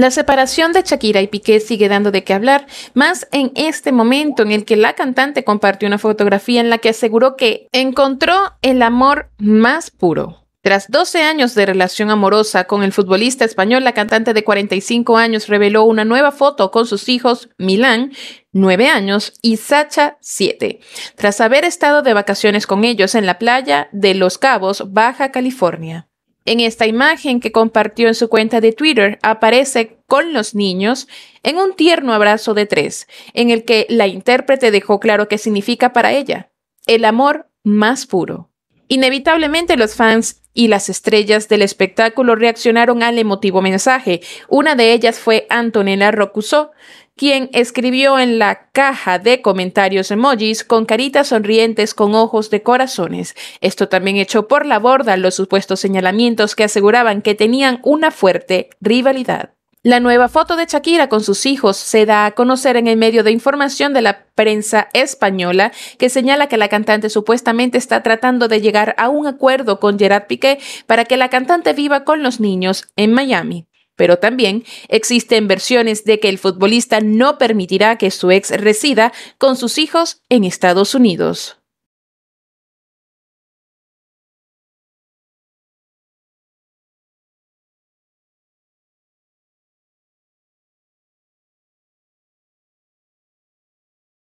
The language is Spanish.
La separación de Shakira y Piqué sigue dando de qué hablar, más en este momento en el que la cantante compartió una fotografía en la que aseguró que encontró el amor más puro. Tras 12 años de relación amorosa con el futbolista español, la cantante de 45 años reveló una nueva foto con sus hijos Milán, 9 años, y Sacha, 7, tras haber estado de vacaciones con ellos en la playa de Los Cabos, Baja California. En esta imagen que compartió en su cuenta de Twitter aparece con los niños en un tierno abrazo de tres, en el que la intérprete dejó claro qué significa para ella, el amor más puro. Inevitablemente los fans y las estrellas del espectáculo reaccionaron al emotivo mensaje. Una de ellas fue Antonella Rocuso, quien escribió en la caja de comentarios emojis con caritas sonrientes con ojos de corazones. Esto también echó por la borda los supuestos señalamientos que aseguraban que tenían una fuerte rivalidad. La nueva foto de Shakira con sus hijos se da a conocer en el medio de información de la prensa española que señala que la cantante supuestamente está tratando de llegar a un acuerdo con Gerard Piqué para que la cantante viva con los niños en Miami pero también existen versiones de que el futbolista no permitirá que su ex resida con sus hijos en Estados Unidos.